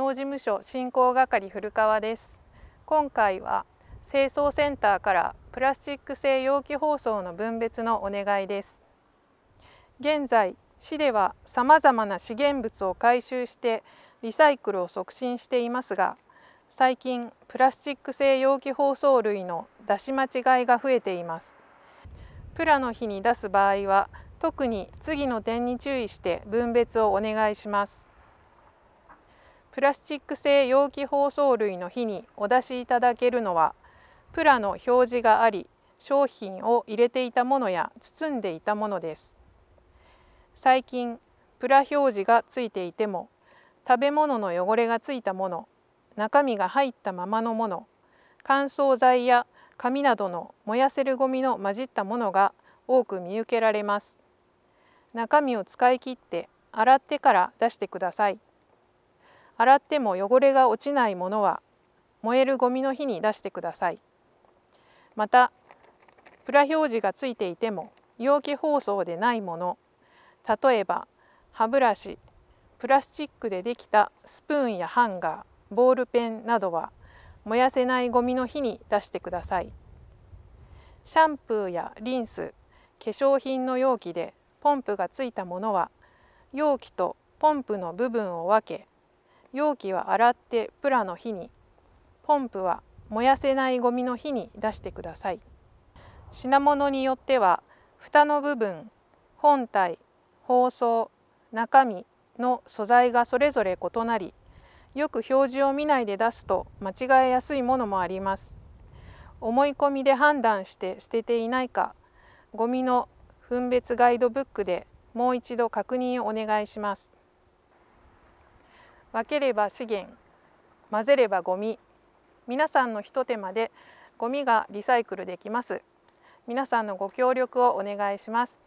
農事務所振興係古川です今回は清掃センターからプラスチック製容器包装の分別のお願いです現在市では様々な資源物を回収してリサイクルを促進していますが最近プラスチック製容器包装類の出し間違いが増えていますプラの日に出す場合は特に次の点に注意して分別をお願いしますプラスチック製容器包装類の日にお出しいただけるのはプラの表示があり商品を入れていたものや包んでいたものです最近プラ表示がついていても食べ物の汚れがついたもの中身が入ったままのもの乾燥剤や紙などの燃やせるゴミの混じったものが多く見受けられます中身を使い切って洗ってから出してください洗っても汚れが落ちないものは燃えるゴミの日に出してくださいまたプラ表示がついていても容器包装でないもの例えば歯ブラシプラスチックでできたスプーンやハンガーボールペンなどは燃やせないゴミの日に出してくださいシャンプーやリンス化粧品の容器でポンプがついたものは容器とポンプの部分を分け容器は洗ってプラの日にポンプは燃やせないゴミの日に出してください品物によっては蓋の部分本体包装中身の素材がそれぞれ異なりよく表示を見ないで出すと間違えやすいものもあります思い込みで判断して捨てていないかゴミの分別ガイドブックでもう一度確認をお願いします分ければ資源混ぜればゴミ皆さんのひと手間でゴミがリサイクルできます皆さんのご協力をお願いします